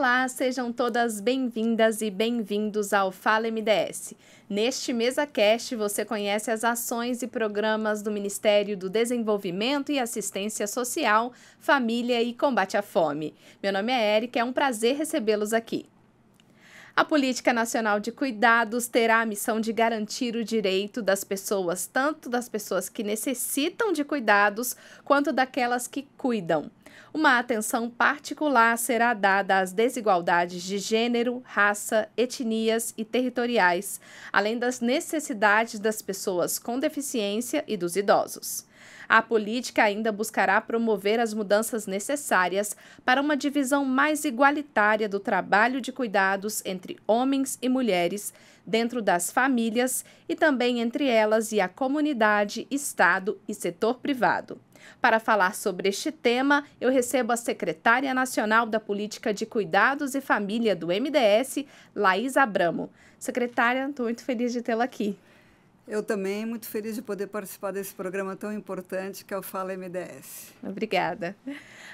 Olá, sejam todas bem-vindas e bem-vindos ao Fala MDS. Neste MesaCast você conhece as ações e programas do Ministério do Desenvolvimento e Assistência Social, Família e Combate à Fome. Meu nome é Erika, é um prazer recebê-los aqui. A Política Nacional de Cuidados terá a missão de garantir o direito das pessoas, tanto das pessoas que necessitam de cuidados, quanto daquelas que cuidam. Uma atenção particular será dada às desigualdades de gênero, raça, etnias e territoriais, além das necessidades das pessoas com deficiência e dos idosos. A política ainda buscará promover as mudanças necessárias para uma divisão mais igualitária do trabalho de cuidados entre homens e mulheres dentro das famílias e também entre elas e a comunidade, Estado e setor privado. Para falar sobre este tema, eu recebo a secretária nacional da Política de Cuidados e Família do MDS, Laís Abramo. Secretária, estou muito feliz de tê-la aqui. Eu também, muito feliz de poder participar desse programa tão importante que é o Fala MDS. Obrigada.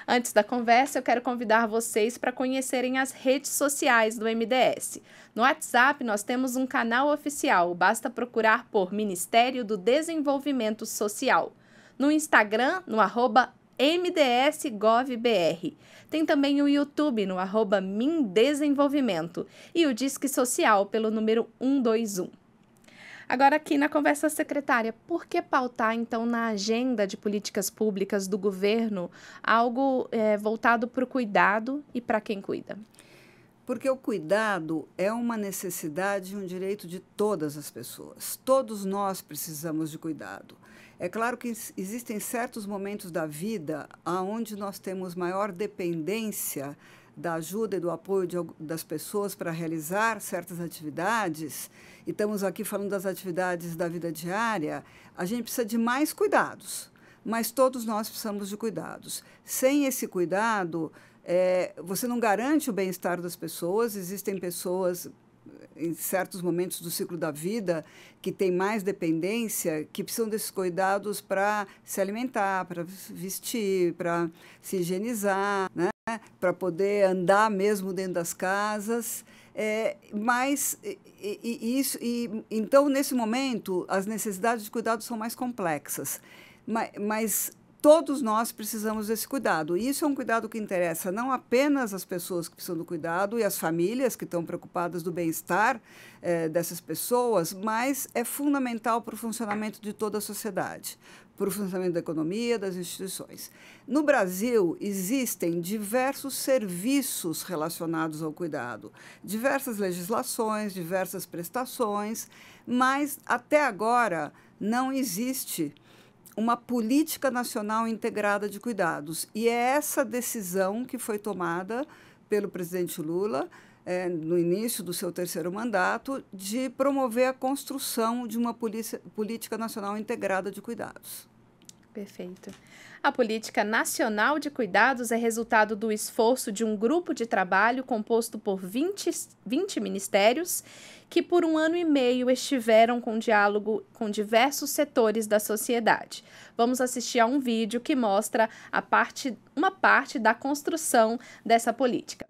Antes da conversa, eu quero convidar vocês para conhecerem as redes sociais do MDS. No WhatsApp, nós temos um canal oficial, basta procurar por Ministério do Desenvolvimento Social. No Instagram, no arroba mdsgovbr. Tem também o YouTube no arroba Mindesenvolvimento e o Disque Social pelo número 121. Agora, aqui na conversa secretária, por que pautar, então, na agenda de políticas públicas do governo algo é, voltado para o cuidado e para quem cuida? Porque o cuidado é uma necessidade e um direito de todas as pessoas. Todos nós precisamos de cuidado. É claro que existem certos momentos da vida onde nós temos maior dependência da ajuda e do apoio de, das pessoas para realizar certas atividades e estamos aqui falando das atividades da vida diária, a gente precisa de mais cuidados, mas todos nós precisamos de cuidados. Sem esse cuidado, é, você não garante o bem-estar das pessoas, existem pessoas em certos momentos do ciclo da vida que tem mais dependência, que precisam desses cuidados para se alimentar, para vestir, para se higienizar, né? para poder andar mesmo dentro das casas. É, mas e, e, isso, e, então, nesse momento, as necessidades de cuidado são mais complexas. mas, mas todos nós precisamos desse cuidado. E isso é um cuidado que interessa não apenas as pessoas que precisam do cuidado e as famílias que estão preocupadas do bem-estar eh, dessas pessoas, mas é fundamental para o funcionamento de toda a sociedade para o funcionamento da economia, das instituições. No Brasil, existem diversos serviços relacionados ao cuidado, diversas legislações, diversas prestações, mas até agora não existe uma política nacional integrada de cuidados. E é essa decisão que foi tomada pelo presidente Lula é, no início do seu terceiro mandato, de promover a construção de uma polícia, política nacional integrada de cuidados. Perfeito. A Política Nacional de Cuidados é resultado do esforço de um grupo de trabalho composto por 20, 20 ministérios que, por um ano e meio, estiveram com diálogo com diversos setores da sociedade. Vamos assistir a um vídeo que mostra a parte, uma parte da construção dessa política.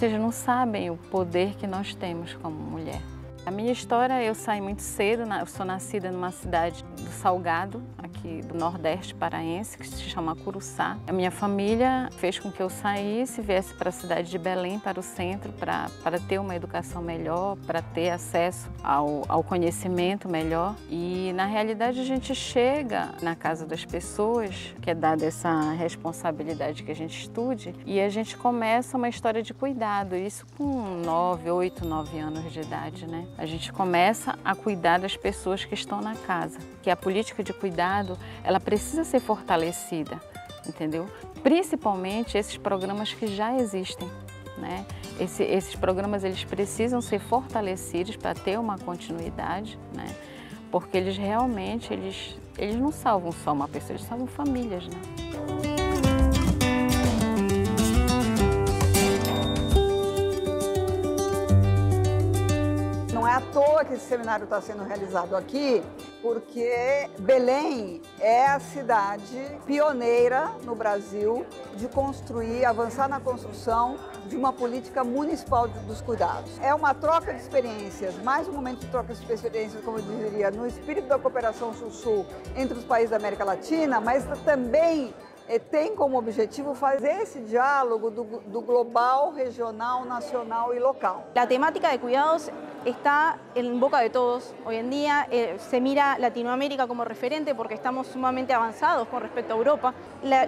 muitas não sabem o poder que nós temos como mulher. A minha história, eu saí muito cedo, eu sou nascida numa cidade do Salgado, aqui do Nordeste paraense, que se chama Curuçá. A minha família fez com que eu saísse, viesse para a cidade de Belém, para o centro, para, para ter uma educação melhor, para ter acesso ao, ao conhecimento melhor. E, na realidade, a gente chega na casa das pessoas, que é dada essa responsabilidade que a gente estude, e a gente começa uma história de cuidado, isso com 9, 8, 9 anos de idade, né? a gente começa a cuidar das pessoas que estão na casa, que a política de cuidado, ela precisa ser fortalecida, entendeu? Principalmente esses programas que já existem, né? Esse, esses programas eles precisam ser fortalecidos para ter uma continuidade, né? Porque eles realmente eles, eles não salvam só uma pessoa, eles salvam famílias, né? à toa que esse seminário está sendo realizado aqui, porque Belém é a cidade pioneira no Brasil de construir, avançar na construção de uma política municipal dos cuidados. É uma troca de experiências, mais um momento de troca de experiências, como eu diria, no espírito da cooperação sul-sul entre os países da América Latina, mas também eh, tem como objetivo fazer esse diálogo do, do global, regional, nacional e local. A temática de cuidados está en boca de todos. Hoy en día eh, se mira Latinoamérica como referente porque estamos sumamente avanzados con respecto a Europa.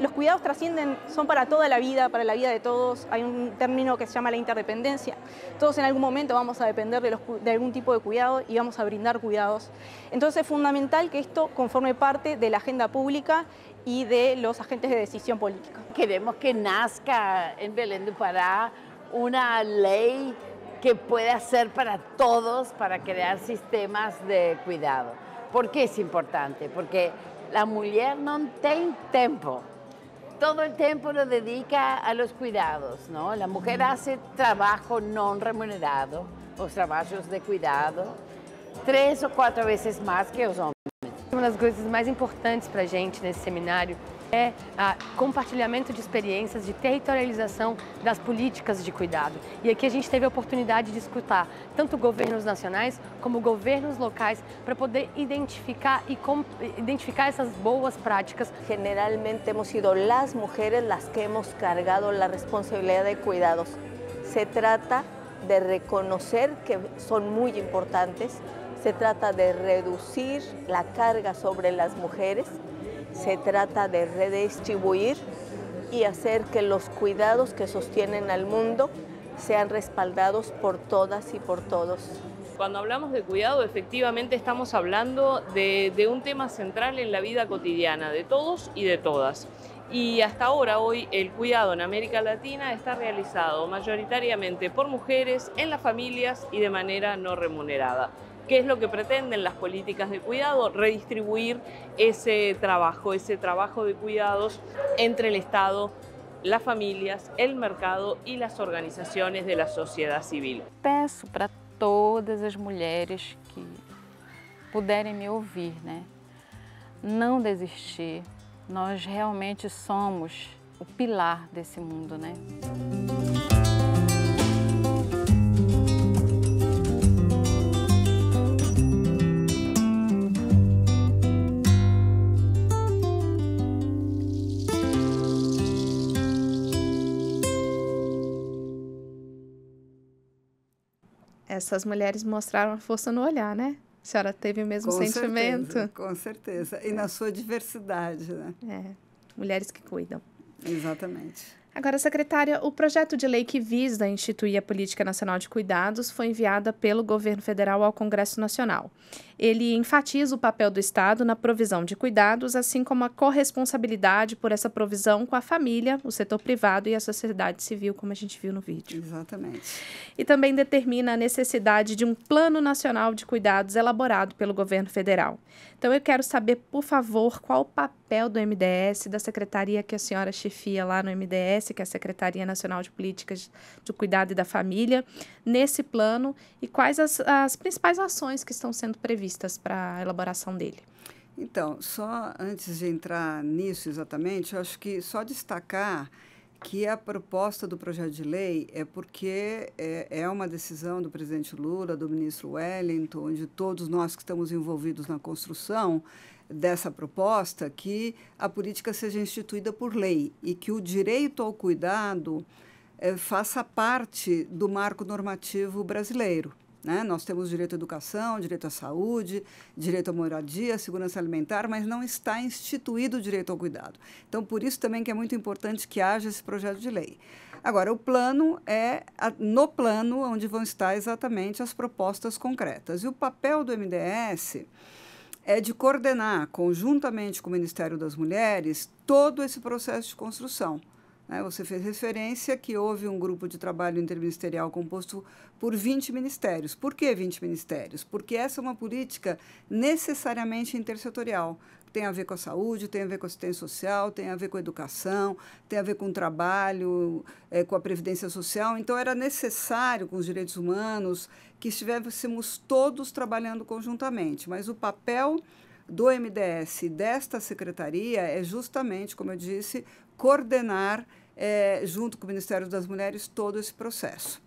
los cuidados trascienden, son para toda la vida, para la vida de todos. Hay un término que se llama la interdependencia. Todos en algún momento vamos a depender de, los, de algún tipo de cuidado y vamos a brindar cuidados. Entonces es fundamental que esto conforme parte de la agenda pública y de los agentes de decisión política. Queremos que nazca en Belén de Pará una ley que puede hacer para todos para crear sistemas de cuidado. ¿Por qué es importante? Porque la mujer no tiene tiempo. Todo el tiempo lo dedica a los cuidados, ¿no? La mujer hace trabajo no remunerado, los trabajos de cuidado, tres o cuatro veces más que los hombres. Una de las cosas más importantes para a gente este seminario é compartilhamento de experiências, de territorialização das políticas de cuidado. E aqui a gente teve a oportunidade de escutar tanto governos nacionais como governos locais para poder identificar e identificar essas boas práticas. Generalmente temos sido as mulheres, as que hemos cargado la responsabilidad de cuidados. Se trata de reconocer que son muy importantes, se trata de reducir la carga sobre las mujeres se trata de redistribuir y hacer que los cuidados que sostienen al mundo sean respaldados por todas y por todos. Cuando hablamos de cuidado, efectivamente estamos hablando de, de un tema central en la vida cotidiana de todos y de todas. Y hasta ahora, hoy, el cuidado en América Latina está realizado mayoritariamente por mujeres, en las familias y de manera no remunerada. ¿Qué es lo que pretenden las políticas de cuidado? Redistribuir ese trabajo, ese trabajo de cuidados entre el Estado las familias, el mercado y las organizaciones de la sociedad civil. Peço para todas las mujeres que puderem me ouvir, ¿no? desistir. Nós realmente somos o pilar desse mundo, essas mulheres mostraram a força no olhar, né? A senhora teve o mesmo com sentimento. Certeza, com certeza. E é. na sua diversidade, né? É. Mulheres que cuidam. Exatamente. Agora, secretária, o projeto de lei que visa instituir a Política Nacional de Cuidados foi enviado pelo governo federal ao Congresso Nacional. Ele enfatiza o papel do Estado na provisão de cuidados, assim como a corresponsabilidade por essa provisão com a família, o setor privado e a sociedade civil, como a gente viu no vídeo. Exatamente. E também determina a necessidade de um Plano Nacional de Cuidados elaborado pelo governo federal. Então, eu quero saber, por favor, qual o papel do MDS, da secretaria que a senhora chefia lá no MDS, SES, que é a Secretaria Nacional de Políticas de Cuidado e da Família, nesse plano e quais as, as principais ações que estão sendo previstas para a elaboração dele? Então, só antes de entrar nisso exatamente, eu acho que só destacar que a proposta do projeto de lei é porque é, é, uma decisão do presidente Lula, do ministro Wellington, de todos nós que estamos envolvidos na construção dessa proposta, que a política seja instituída por lei e que o direito ao cuidado é, faça parte do marco normativo brasileiro. Né? Nós temos direito à educação, direito à saúde, direito à moradia, segurança alimentar, mas não está instituído o direito ao cuidado. Então, por isso também que é muito importante que haja esse projeto de lei. Agora, o plano é a, no plano onde vão estar exatamente as propostas concretas. E o papel do MDS é de coordenar, conjuntamente com o Ministério das Mulheres, todo esse processo de construção. Né? Você fez referência que houve um grupo de trabalho interministerial composto por 20 ministérios. Por que 20 ministérios? Porque essa é uma política necessariamente intersetorial. Tem a ver com a saúde, tem a ver com a assistência social, tem a ver com a educação, tem a ver com o trabalho, é, com a previdência social. Então, era necessário, com os direitos humanos, que estivéssemos todos trabalhando conjuntamente. Mas o papel do MDS e desta secretaria é justamente, como eu disse, coordenar é, junto com o Ministério das Mulheres, todo esse processo.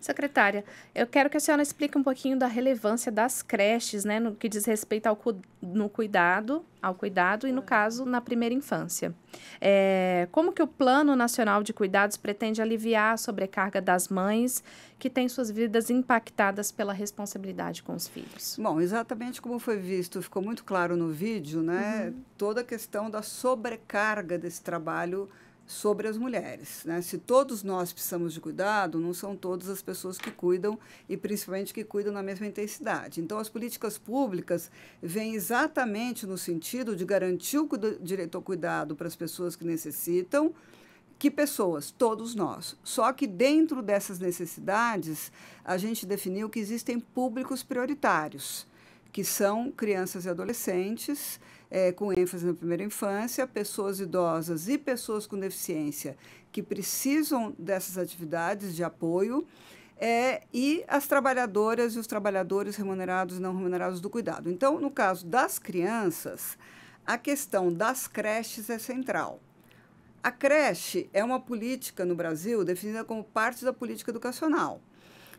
Secretária, eu quero que a senhora explique um pouquinho da relevância das creches, né, no que diz respeito ao cu no cuidado, ao cuidado e no é. caso na primeira infância. É, como que o Plano Nacional de Cuidados pretende aliviar a sobrecarga das mães que têm suas vidas impactadas pela responsabilidade com os filhos? Bom, exatamente como foi visto, ficou muito claro no vídeo, né, uhum. toda a questão da sobrecarga desse trabalho sobre as mulheres. Né? Se todos nós precisamos de cuidado, não são todas as pessoas que cuidam e principalmente que cuidam na mesma intensidade. Então, as políticas públicas vêm exatamente no sentido de garantir o direito ao cuidado para as pessoas que necessitam. Que pessoas? Todos nós. Só que dentro dessas necessidades, a gente definiu que existem públicos prioritários, que são crianças e adolescentes é, com ênfase na primeira infância, pessoas idosas e pessoas com deficiência que precisam dessas atividades de apoio. É, e as trabalhadoras e os trabalhadores remunerados e não remunerados do cuidado. Então, no caso das crianças, a questão das creches é central. A creche é uma política no Brasil definida como parte da política educacional.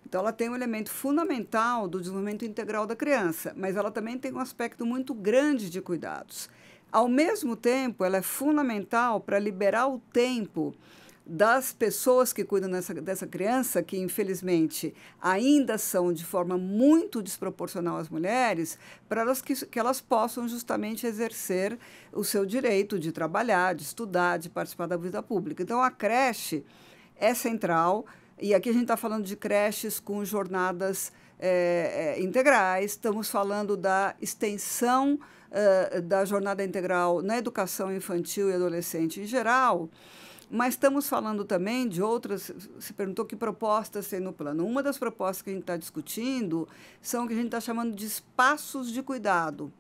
Então, ela tem um elemento fundamental do desenvolvimento integral da criança, mas ela também tem um aspecto muito grande de cuidados. Ao mesmo tempo, ela é fundamental para liberar o tempo das pessoas que cuidam dessa, dessa criança, que infelizmente ainda são de forma muito desproporcional as mulheres, para elas que, que elas possam justamente exercer o seu direito de trabalhar, de estudar, de participar da vida pública. Então, a creche é central, e aqui a gente está falando de creches com jornadas é, é, integrais, estamos falando da extensão eh, da jornada integral na educação infantil e adolescente em geral, mas estamos falando também de outras. Você perguntou que propostas tem no plano. Uma das propostas que a gente está discutindo são o que a gente está chamando de espaços de cuidado,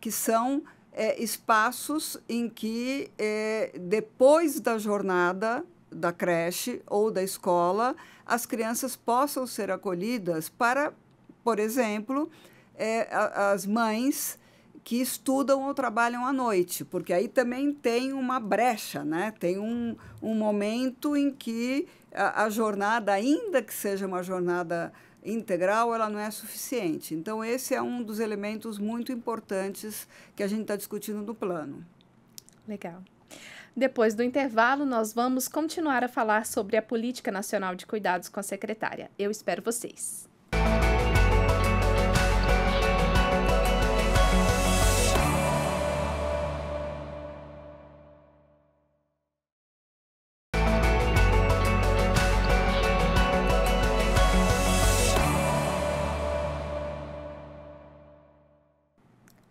que são é, espaços em que, depois da jornada, da creche ou da escola, as crianças possam ser acolhidas para, por exemplo, é, as mães que estudam ou trabalham à noite, porque aí também tem uma brecha, né? tem um, um momento em que a, a jornada, ainda que seja uma jornada integral, ela não é suficiente. Então, esse é um dos elementos muito importantes que a gente está discutindo no plano. Legal. Depois do intervalo, nós vamos continuar a falar sobre a Política Nacional de Cuidados com a Secretária. Eu espero vocês.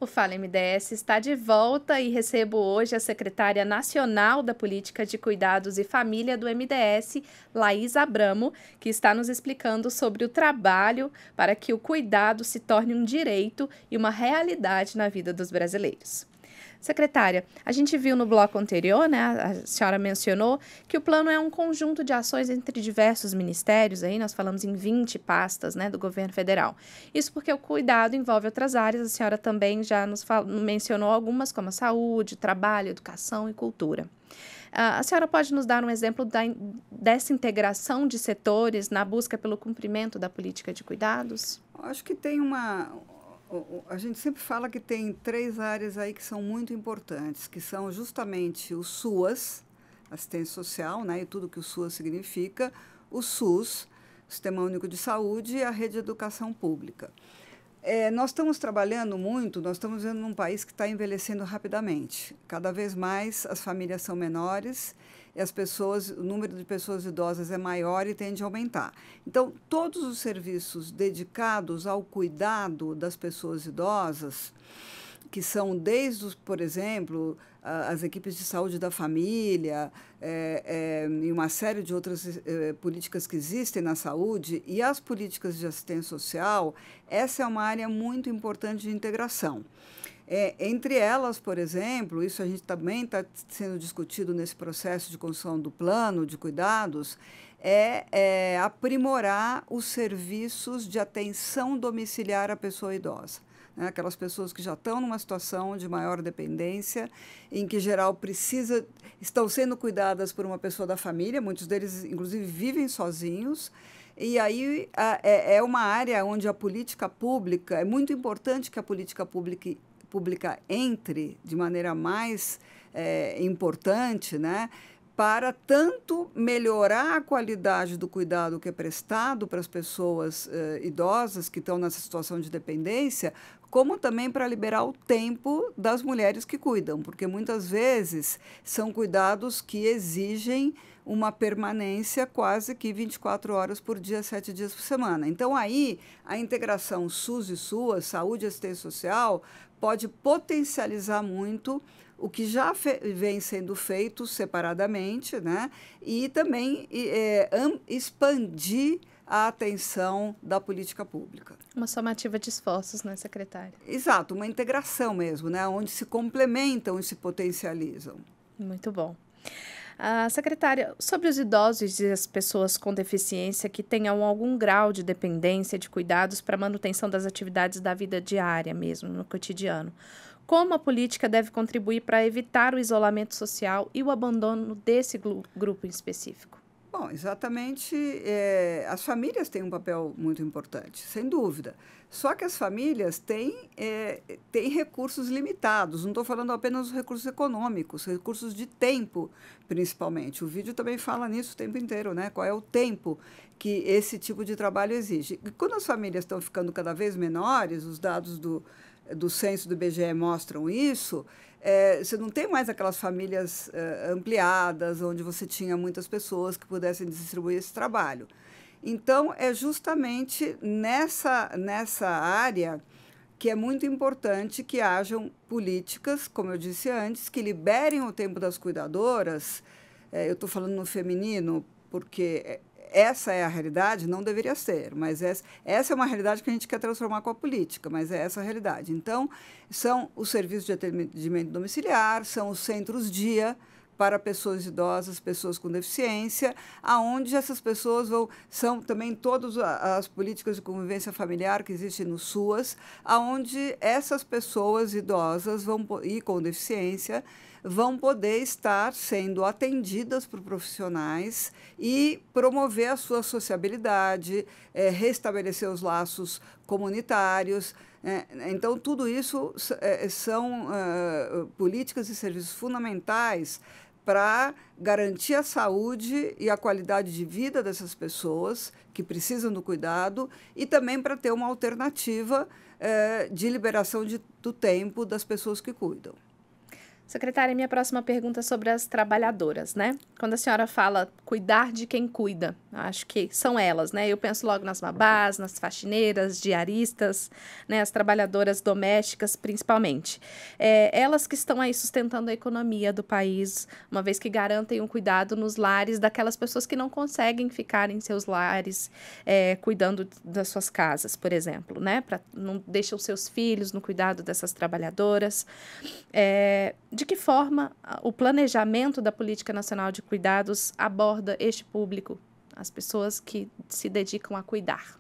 Fala MDS está de volta e recebo hoje a secretária nacional da Política de Cuidados e Família do MDS, Laís Abramo, que está nos explicando sobre o trabalho para que o cuidado se torne um direito e uma realidade na vida dos brasileiros. Secretária, a gente viu no bloco anterior, né, a senhora mencionou, que o plano é um conjunto de ações entre diversos ministérios, aí nós falamos em 20 pastas né, do governo federal. Isso porque o cuidado envolve outras áreas, a senhora também já nos mencionou algumas, como a saúde, trabalho, educação e cultura. Uh, a senhora pode nos dar um exemplo da, dessa integração de setores na busca pelo cumprimento da política de cuidados? Acho que tem uma, a gente sempre fala que tem três áreas aí que são muito importantes, que são justamente o SUAS, assistência social, né, e tudo que o SUAS significa, o SUS, Sistema Único de Saúde e a rede de educação pública. É, nós estamos trabalhando muito, nós estamos vivendo num país que está envelhecendo rapidamente. Cada vez mais as famílias são menores e as pessoas, o número de pessoas idosas é maior e tende a aumentar. Então, todos os serviços dedicados ao cuidado das pessoas idosas, que são desde, por exemplo, as equipes de saúde da família é, é, e uma série de outras é, políticas que existem na saúde e as políticas de assistência social, essa é uma área muito importante de integração. É, entre elas, por exemplo, isso a gente também está sendo discutido nesse processo de construção do plano de cuidados, é, é aprimorar os serviços de atenção domiciliar à pessoa idosa né? aquelas pessoas que já estão numa situação de maior dependência, em que geral precisa, estão sendo cuidadas por uma pessoa da família, muitos deles inclusive vivem sozinhos. E aí é, é uma área onde a política pública, é muito importante que a política pública pública entre de maneira mais é, importante, né? para tanto melhorar a qualidade do cuidado que é prestado para as pessoas eh, idosas que estão nessa situação de dependência, como também para liberar o tempo das mulheres que cuidam, porque muitas vezes são cuidados que exigem uma permanência quase que 24 horas por dia, 7 dias por semana. Então aí a integração SUS e SUAS, saúde e assistência social, pode potencializar muito o que já vem sendo feito separadamente, né? E também é, expandir a atenção da política pública. Uma somativa de esforços, né, secretária? Exato, uma integração mesmo, né? Onde se complementam e se potencializam. Muito bom. Ah, secretária, sobre os idosos e as pessoas com deficiência que tenham algum grau de dependência de cuidados para manutenção das atividades da vida diária mesmo, no cotidiano. Como a política deve contribuir para evitar o isolamento social e o abandono desse grupo em específico? Bom, exatamente. É, as famílias têm um papel muito importante, sem dúvida. Só que as famílias têm, é, têm recursos limitados. Não estou falando apenas dos recursos econômicos, recursos de tempo, principalmente. O vídeo também fala nisso o tempo inteiro, né? Qual é o tempo que esse tipo de trabalho exige. E quando as famílias estão ficando cada vez menores, os dados do do censo do IBGE mostram isso, é, você não tem mais aquelas famílias é, ampliadas, onde você tinha muitas pessoas que pudessem distribuir esse trabalho. Então, é justamente nessa, nessa área que é muito importante que hajam políticas, como eu disse antes, que liberem o tempo das cuidadoras. É, eu estou falando no feminino, porque é, essa é a realidade, não deveria ser, mas essa, essa é uma realidade que a gente quer transformar com a política, mas é essa a realidade. Então, são os serviços de atendimento domiciliar, são os centros dia, para pessoas idosas, pessoas com deficiência, aonde essas pessoas vão são também todas as políticas de convivência familiar que existem no SUAS, aonde essas pessoas idosas vão e com deficiência vão poder estar sendo atendidas por profissionais e promover a sua sociabilidade, é, restabelecer os laços comunitários. É, então, tudo isso é, são é, políticas e serviços fundamentais para garantir a saúde e a qualidade de vida dessas pessoas que precisam do cuidado e também para ter uma alternativa é, de liberação de, do tempo das pessoas que cuidam. Secretária, minha próxima pergunta é sobre as trabalhadoras, né? Quando a senhora fala cuidar de quem cuida, acho que são elas, né? Eu penso logo nas babás, nas faxineiras, diaristas, né? As trabalhadoras domésticas, principalmente. É, elas que estão aí sustentando a economia do país, uma vez que garantem um cuidado nos lares daquelas pessoas que não conseguem ficar em seus lares é, cuidando das suas casas, por exemplo, né? Pra, não deixam seus filhos no cuidado dessas trabalhadoras. É, de que forma o planejamento da Política Nacional de Cuidados aborda este público, as pessoas que se dedicam a cuidar?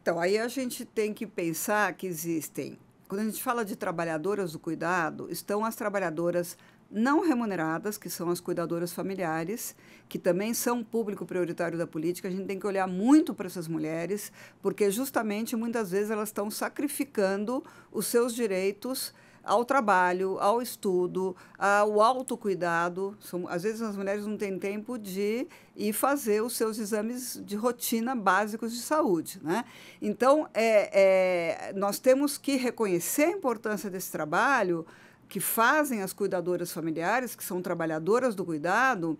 Então, aí a gente tem que pensar que existem. Quando a gente fala de trabalhadoras do cuidado, estão as trabalhadoras não remuneradas, que são as cuidadoras familiares, que também são um público prioritário da política. A gente tem que olhar muito para essas mulheres, porque justamente muitas vezes elas estão sacrificando os seus direitos ao trabalho, ao estudo, ao autocuidado. São, às vezes as mulheres não têm tempo de ir fazer os seus exames de rotina básicos de saúde. Né? Então, é, é, nós temos que reconhecer a importância desse trabalho que fazem as cuidadoras familiares, que são trabalhadoras do cuidado,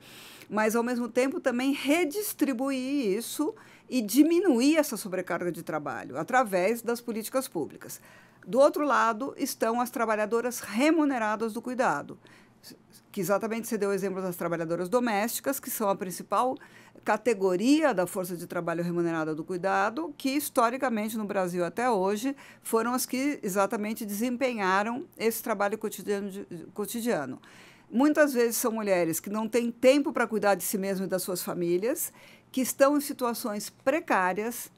mas ao mesmo tempo também redistribuir isso e diminuir essa sobrecarga de trabalho através das políticas públicas. Do outro lado estão as trabalhadoras remuneradas do cuidado, que exatamente você deu o exemplo das trabalhadoras domésticas, que são a principal categoria da força de trabalho remunerada do cuidado, que historicamente no Brasil até hoje foram as que exatamente desempenharam esse trabalho cotidiano. De, cotidiano. Muitas vezes são mulheres que não têm tempo para cuidar de si mesmas e das suas famílias que estão em situações precárias.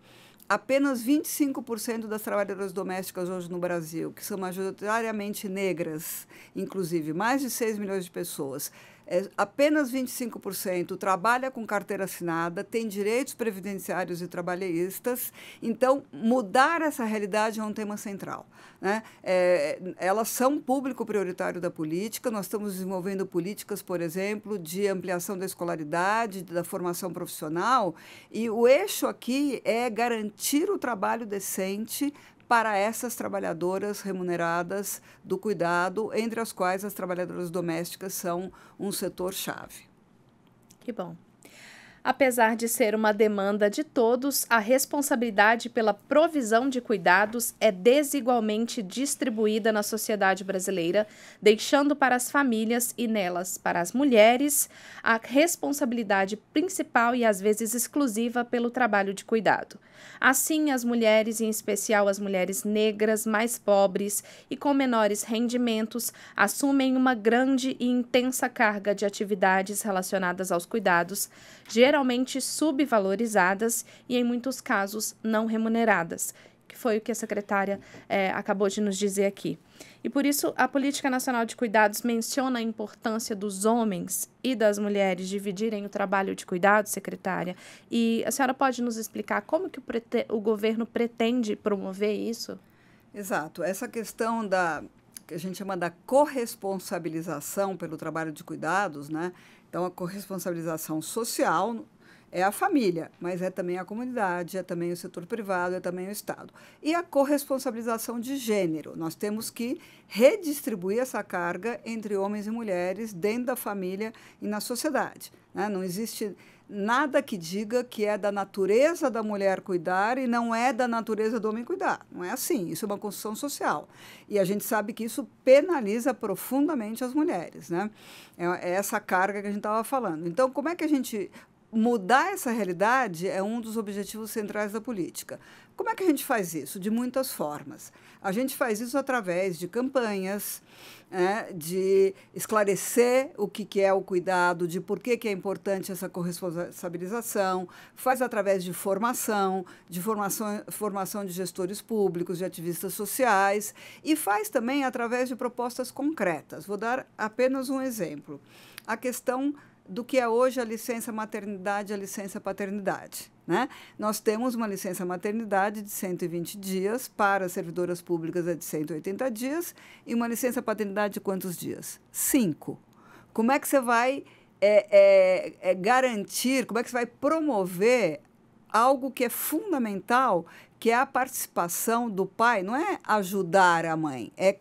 Apenas 25% das trabalhadoras domésticas hoje no Brasil, que são majoritariamente negras, inclusive mais de 6 milhões de pessoas, é, apenas 25% trabalha com carteira assinada, tem direitos previdenciários e trabalhistas. Então, mudar essa realidade é um tema central. Né? É, elas são público prioritário da política. Nós estamos desenvolvendo políticas, por exemplo, de ampliação da escolaridade, da formação profissional. E o eixo aqui é garantir o trabalho decente para essas trabalhadoras remuneradas do cuidado, entre as quais as trabalhadoras domésticas são um setor-chave. Que bom. Apesar de ser uma demanda de todos, a responsabilidade pela provisão de cuidados é desigualmente distribuída na sociedade brasileira, deixando para as famílias e nelas para as mulheres a responsabilidade principal e às vezes exclusiva pelo trabalho de cuidado. Assim, as mulheres, em especial as mulheres negras mais pobres e com menores rendimentos, assumem uma grande e intensa carga de atividades relacionadas aos cuidados, geralmente geralmente subvalorizadas e, em muitos casos, não remuneradas, que foi o que a secretária é, acabou de nos dizer aqui. E por isso, a Política Nacional de Cuidados menciona a importância dos homens e das mulheres dividirem o trabalho de cuidados, secretária. E a senhora pode nos explicar como que o, o governo pretende promover isso? Exato. Essa questão da que a gente chama da corresponsabilização pelo trabalho de cuidados, né? Então, a corresponsabilização social é a família, mas é também a comunidade, é também o setor privado, é também o Estado. E a corresponsabilização de gênero. Nós temos que redistribuir essa carga entre homens e mulheres dentro da família e na sociedade. Né? Não existe nada que diga que é da natureza da mulher cuidar e não é da natureza do homem cuidar. Não é assim. Isso é uma construção social. E a gente sabe que isso penaliza profundamente as mulheres, né? É, é essa carga que a gente estava falando. Então, como é que a gente mudar essa realidade é um dos objetivos centrais da política. Como é que a gente faz isso? De muitas formas. A gente faz isso através de campanhas, né, de esclarecer o que, que é o cuidado, de por que, que é importante essa corresponsabilização, faz através de formação, de formação, formação de gestores públicos, de ativistas sociais, e faz também através de propostas concretas. Vou dar apenas um exemplo. A questão do que é hoje a licença maternidade e a licença paternidade. Né? Nós temos uma licença maternidade de 120 dias, para servidoras públicas é de 180 dias, e uma licença paternidade de quantos dias? Cinco. Como é que você vai é, é, é garantir, como é que você vai promover algo que é fundamental, que é a participação do pai, não é ajudar a mãe, é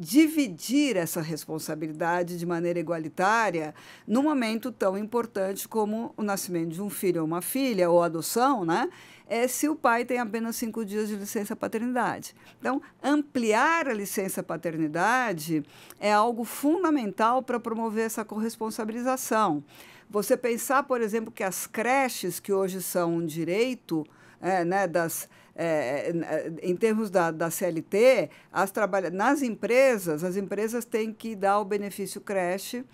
dividir essa responsabilidade de maneira igualitária num momento tão importante como o nascimento de um filho ou uma filha, ou adoção, né? É se o pai tem apenas cinco dias de licença paternidade. Então, ampliar a licença paternidade é algo fundamental para promover essa corresponsabilização. Você pensar, por exemplo, que as creches, que hoje são um direito é, né, das, é, é, em termos da, da CLT, as trabalha nas empresas, as empresas têm que dar o benefício creche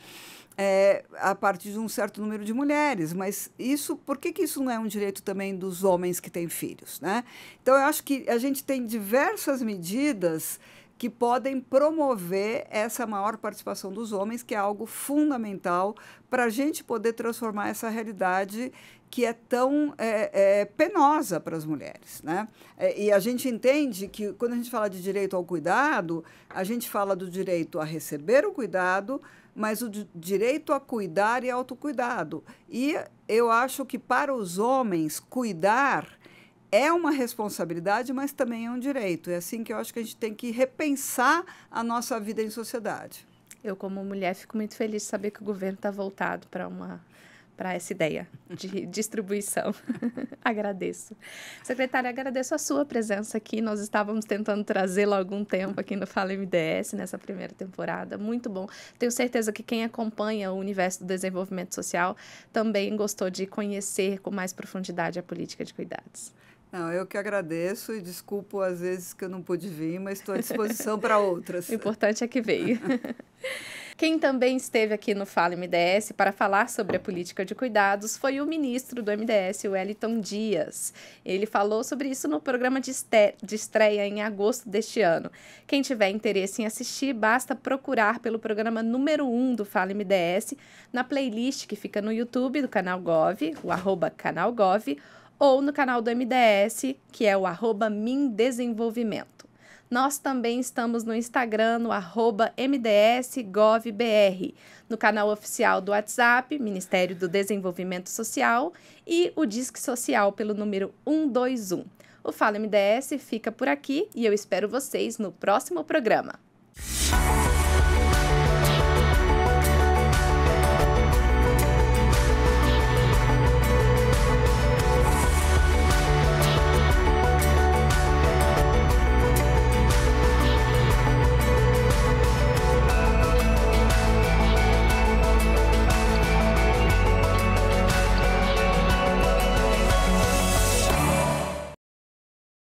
é, a partir de um certo número de mulheres, mas isso, por que, que isso não é um direito também dos homens que têm filhos, né? Então eu acho que a gente tem diversas medidas que podem promover essa maior participação dos homens, que é algo fundamental para a gente poder transformar essa realidade que é tão é, é, penosa para as mulheres. Né? É, e a gente entende que, quando a gente fala de direito ao cuidado, a gente fala do direito a receber o cuidado, mas o direito a cuidar e autocuidado. E eu acho que, para os homens, cuidar é uma responsabilidade, mas também é um direito. É assim que eu acho que a gente tem que repensar a nossa vida em sociedade. Eu, como mulher, fico muito feliz de saber que o governo está voltado para uma para essa ideia de distribuição. agradeço. Secretária, agradeço a sua presença aqui. Nós estávamos tentando trazê-la há algum tempo aqui no Fala MDS, nessa primeira temporada. Muito bom. Tenho certeza que quem acompanha o universo do desenvolvimento social também gostou de conhecer com mais profundidade a política de cuidados. Não, eu que agradeço e desculpo às vezes que eu não pude vir, mas estou à disposição para outras. O importante é que veio. Quem também esteve aqui no Fala MDS para falar sobre a política de cuidados foi o ministro do MDS, Wellington Dias. Ele falou sobre isso no programa de, de estreia em agosto deste ano. Quem tiver interesse em assistir, basta procurar pelo programa número 1 um do Fala MDS na playlist que fica no YouTube do canal Gov, o arroba canal Gov, ou no canal do MDS, que é o arroba Mindesenvolvimento. Nós também estamos no Instagram, no mdsgovbr, no canal oficial do WhatsApp, Ministério do Desenvolvimento Social, e o Disque Social pelo número 121. O Fala MDS fica por aqui e eu espero vocês no próximo programa.